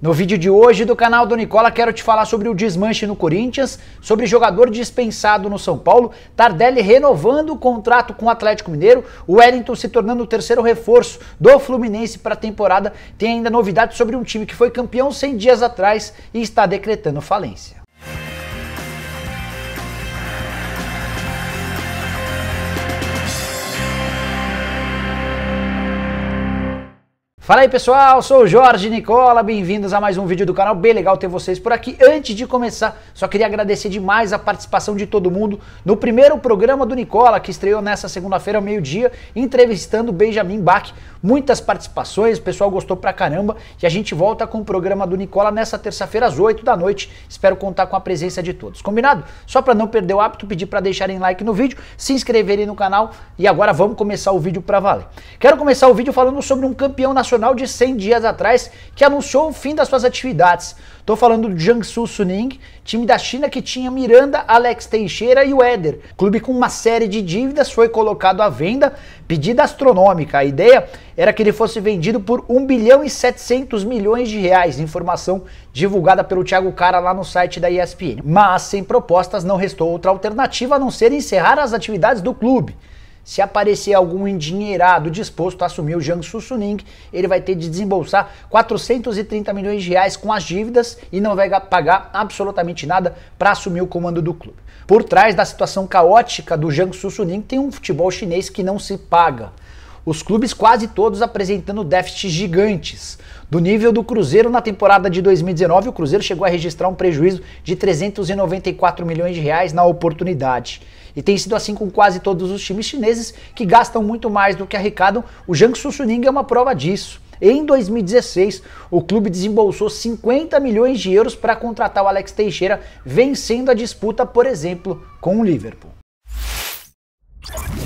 No vídeo de hoje do canal do Nicola, quero te falar sobre o desmanche no Corinthians, sobre jogador dispensado no São Paulo, Tardelli renovando o contrato com o Atlético Mineiro, o Wellington se tornando o terceiro reforço do Fluminense para a temporada. Tem ainda novidades sobre um time que foi campeão 100 dias atrás e está decretando falência. Fala aí pessoal, sou o Jorge Nicola, bem-vindos a mais um vídeo do canal, bem legal ter vocês por aqui. Antes de começar, só queria agradecer demais a participação de todo mundo no primeiro programa do Nicola, que estreou nessa segunda-feira ao meio-dia, entrevistando Benjamin Bach. Muitas participações, o pessoal gostou pra caramba e a gente volta com o programa do Nicola nessa terça-feira às 8 da noite. Espero contar com a presença de todos, combinado? Só para não perder o hábito, pedir para deixarem like no vídeo, se inscreverem no canal e agora vamos começar o vídeo pra valer. Quero começar o vídeo falando sobre um campeão nacional de 100 dias atrás que anunciou o fim das suas atividades. Estou falando do Jiangsu Suning, time da China que tinha Miranda, Alex Teixeira e o Éder. Clube com uma série de dívidas foi colocado à venda, pedida astronômica. A ideia era que ele fosse vendido por 1 bilhão e 700 milhões de reais, informação divulgada pelo Thiago Cara lá no site da ESPN. Mas sem propostas não restou outra alternativa a não ser encerrar as atividades do clube. Se aparecer algum endinheirado disposto a assumir o Jiangsu Suning, ele vai ter de desembolsar 430 milhões de reais com as dívidas e não vai pagar absolutamente nada para assumir o comando do clube. Por trás da situação caótica do Jiangsu Suning tem um futebol chinês que não se paga os clubes quase todos apresentando déficits gigantes. Do nível do Cruzeiro na temporada de 2019, o Cruzeiro chegou a registrar um prejuízo de 394 milhões de reais na oportunidade. E tem sido assim com quase todos os times chineses que gastam muito mais do que arrecadam. O Jiangsu Suning é uma prova disso. Em 2016, o clube desembolsou 50 milhões de euros para contratar o Alex Teixeira, vencendo a disputa, por exemplo, com o Liverpool.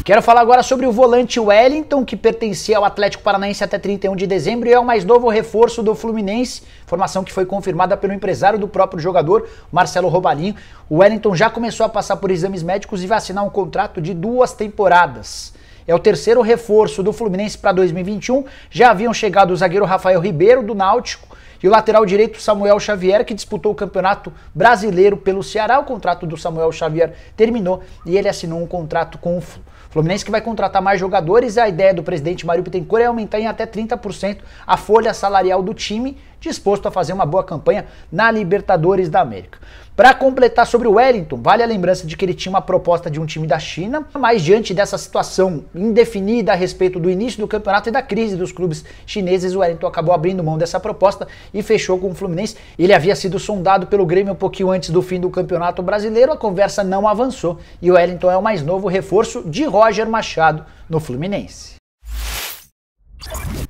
Quero falar agora sobre o volante Wellington, que pertencia ao Atlético Paranaense até 31 de dezembro e é o mais novo reforço do Fluminense, formação que foi confirmada pelo empresário do próprio jogador, Marcelo Robalinho. O Wellington já começou a passar por exames médicos e vai assinar um contrato de duas temporadas. É o terceiro reforço do Fluminense para 2021. Já haviam chegado o zagueiro Rafael Ribeiro, do Náutico, e o lateral direito Samuel Xavier, que disputou o Campeonato Brasileiro pelo Ceará. O contrato do Samuel Xavier terminou e ele assinou um contrato com o Fluminense. Fluminense que vai contratar mais jogadores e a ideia do presidente Mário Bittencourt é aumentar em até 30% a folha salarial do time, disposto a fazer uma boa campanha na Libertadores da América. Para completar sobre o Wellington, vale a lembrança de que ele tinha uma proposta de um time da China, mas diante dessa situação indefinida a respeito do início do campeonato e da crise dos clubes chineses, o Wellington acabou abrindo mão dessa proposta e fechou com o Fluminense. Ele havia sido sondado pelo Grêmio um pouquinho antes do fim do Campeonato Brasileiro, a conversa não avançou e o Wellington é o mais novo reforço de Roger Machado no Fluminense.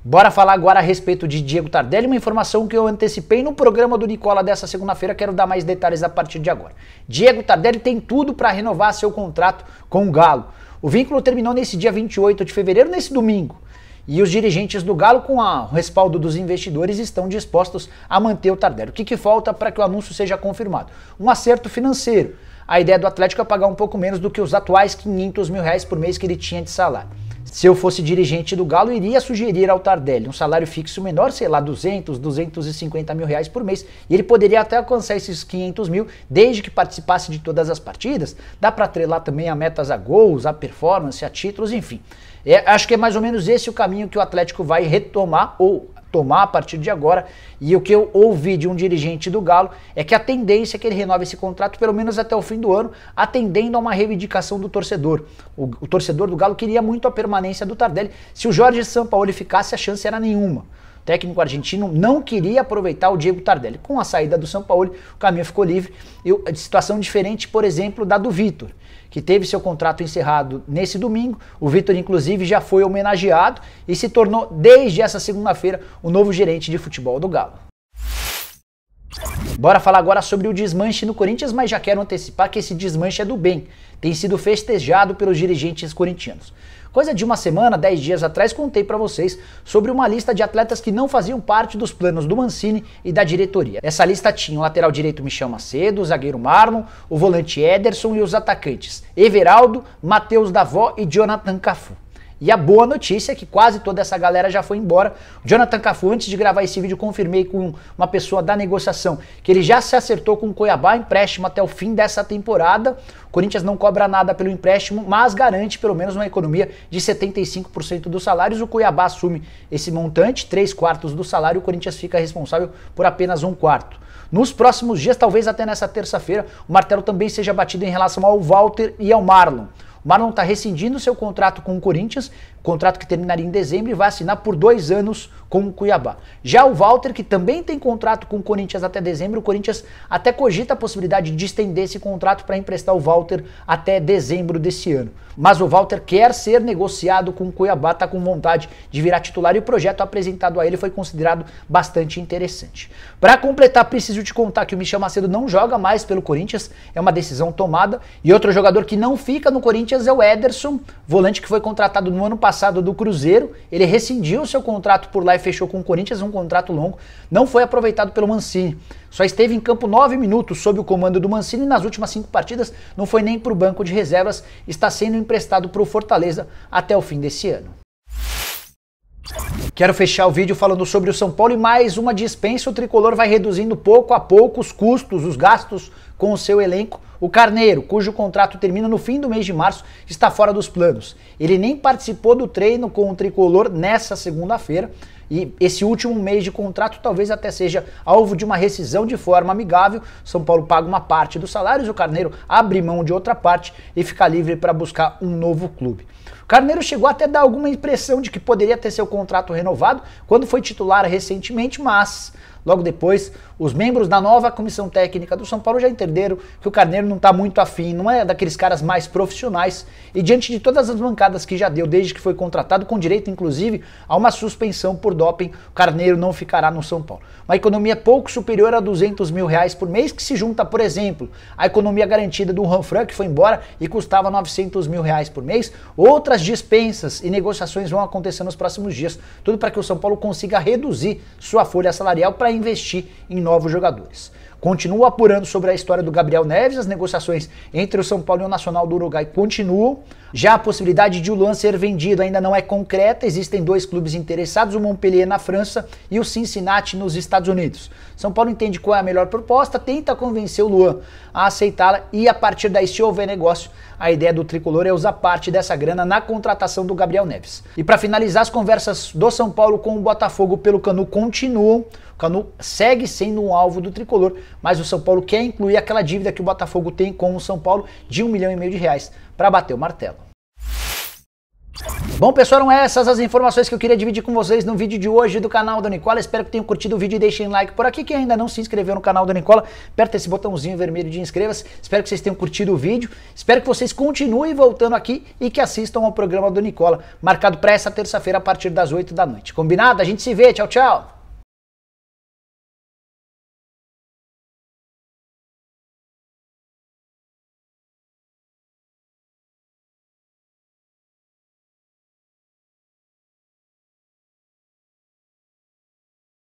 Bora falar agora a respeito de Diego Tardelli, uma informação que eu antecipei no programa do Nicola dessa segunda-feira, quero dar mais detalhes a partir de agora. Diego Tardelli tem tudo para renovar seu contrato com o Galo. O vínculo terminou nesse dia 28 de fevereiro, nesse domingo. E os dirigentes do Galo, com a, o respaldo dos investidores, estão dispostos a manter o Tardelli. O que, que falta para que o anúncio seja confirmado? Um acerto financeiro. A ideia do Atlético é pagar um pouco menos do que os atuais 500 mil reais por mês que ele tinha de salário. Se eu fosse dirigente do Galo, iria sugerir ao Tardelli um salário fixo menor, sei lá, 200, 250 mil reais por mês. E ele poderia até alcançar esses 500 mil, desde que participasse de todas as partidas. Dá para atrelar também a metas a gols, a performance, a títulos, enfim. É, acho que é mais ou menos esse o caminho que o Atlético vai retomar ou tomar a partir de agora. E o que eu ouvi de um dirigente do Galo é que a tendência é que ele renove esse contrato pelo menos até o fim do ano, atendendo a uma reivindicação do torcedor. O, o torcedor do Galo queria muito a permanência do Tardelli. Se o Jorge Sampaoli ficasse, a chance era nenhuma técnico argentino não queria aproveitar o Diego Tardelli. Com a saída do São Paulo, o caminho ficou livre. E situação diferente, por exemplo, da do Vitor, que teve seu contrato encerrado nesse domingo. O Vitor, inclusive, já foi homenageado e se tornou, desde essa segunda-feira, o novo gerente de futebol do Galo. Bora falar agora sobre o desmanche no Corinthians, mas já quero antecipar que esse desmanche é do bem. Tem sido festejado pelos dirigentes corintianos. Coisa de uma semana, dez dias atrás, contei para vocês sobre uma lista de atletas que não faziam parte dos planos do Mancini e da diretoria. Essa lista tinha o lateral direito Michel Macedo, o zagueiro Marlon, o volante Ederson e os atacantes Everaldo, Matheus Davó e Jonathan Cafu. E a boa notícia é que quase toda essa galera já foi embora. O Jonathan Cafu, antes de gravar esse vídeo, confirmei com uma pessoa da negociação que ele já se acertou com o Cuiabá, empréstimo até o fim dessa temporada. O Corinthians não cobra nada pelo empréstimo, mas garante pelo menos uma economia de 75% dos salários. O Cuiabá assume esse montante, 3 quartos do salário, o Corinthians fica responsável por apenas um quarto. Nos próximos dias, talvez até nessa terça-feira, o martelo também seja batido em relação ao Walter e ao Marlon não está rescindindo seu contrato com o Corinthians, contrato que terminaria em dezembro e vai assinar por dois anos com o Cuiabá. Já o Walter, que também tem contrato com o Corinthians até dezembro, o Corinthians até cogita a possibilidade de estender esse contrato para emprestar o Walter até dezembro desse ano. Mas o Walter quer ser negociado com o Cuiabá, está com vontade de virar titular e o projeto apresentado a ele foi considerado bastante interessante. Para completar, preciso te contar que o Michel Macedo não joga mais pelo Corinthians, é uma decisão tomada. E outro jogador que não fica no Corinthians é o Ederson, volante que foi contratado no ano passado passado do Cruzeiro, ele rescindiu seu contrato por lá e fechou com o Corinthians um contrato longo. Não foi aproveitado pelo Mancini. Só esteve em campo nove minutos sob o comando do Mancini nas últimas cinco partidas. Não foi nem para o banco de reservas. Está sendo emprestado para o Fortaleza até o fim desse ano. Quero fechar o vídeo falando sobre o São Paulo e mais uma dispensa. O tricolor vai reduzindo pouco a pouco os custos, os gastos com o seu elenco. O Carneiro, cujo contrato termina no fim do mês de março, está fora dos planos. Ele nem participou do treino com o tricolor nessa segunda-feira. E esse último mês de contrato talvez até seja alvo de uma rescisão de forma amigável. São Paulo paga uma parte dos salários, o Carneiro abre mão de outra parte e fica livre para buscar um novo clube. Carneiro chegou até a dar alguma impressão de que poderia ter seu contrato renovado quando foi titular recentemente, mas Logo depois, os membros da nova comissão técnica do São Paulo já entenderam que o Carneiro não está muito afim, não é daqueles caras mais profissionais. E diante de todas as bancadas que já deu desde que foi contratado, com direito inclusive a uma suspensão por doping, o Carneiro não ficará no São Paulo. Uma economia pouco superior a 200 mil reais por mês, que se junta, por exemplo, à economia garantida do Ranfran, que foi embora e custava 900 mil reais por mês. Outras dispensas e negociações vão acontecer nos próximos dias. Tudo para que o São Paulo consiga reduzir sua folha salarial para investir em novos jogadores. Continua apurando sobre a história do Gabriel Neves, as negociações entre o São Paulo e o Nacional do Uruguai continuam. Já a possibilidade de o Luan ser vendido ainda não é concreta, existem dois clubes interessados, o Montpellier na França e o Cincinnati nos Estados Unidos. São Paulo entende qual é a melhor proposta, tenta convencer o Luan a aceitá-la e a partir daí, se houver negócio, a ideia do tricolor é usar parte dessa grana na contratação do Gabriel Neves. E para finalizar, as conversas do São Paulo com o Botafogo pelo Canu continuam. O Canu segue sendo um alvo do tricolor mas o São Paulo quer incluir aquela dívida que o Botafogo tem com o São Paulo de um milhão e meio de reais para bater o martelo. Bom, pessoal, eram essas as informações que eu queria dividir com vocês no vídeo de hoje do canal da Nicola. Espero que tenham curtido o vídeo e deixem like por aqui. Quem ainda não se inscreveu no canal da Nicola, aperta esse botãozinho vermelho de inscreva-se. Espero que vocês tenham curtido o vídeo. Espero que vocês continuem voltando aqui e que assistam ao programa do Nicola, marcado para essa terça-feira a partir das 8 da noite. Combinado? A gente se vê. Tchau, tchau.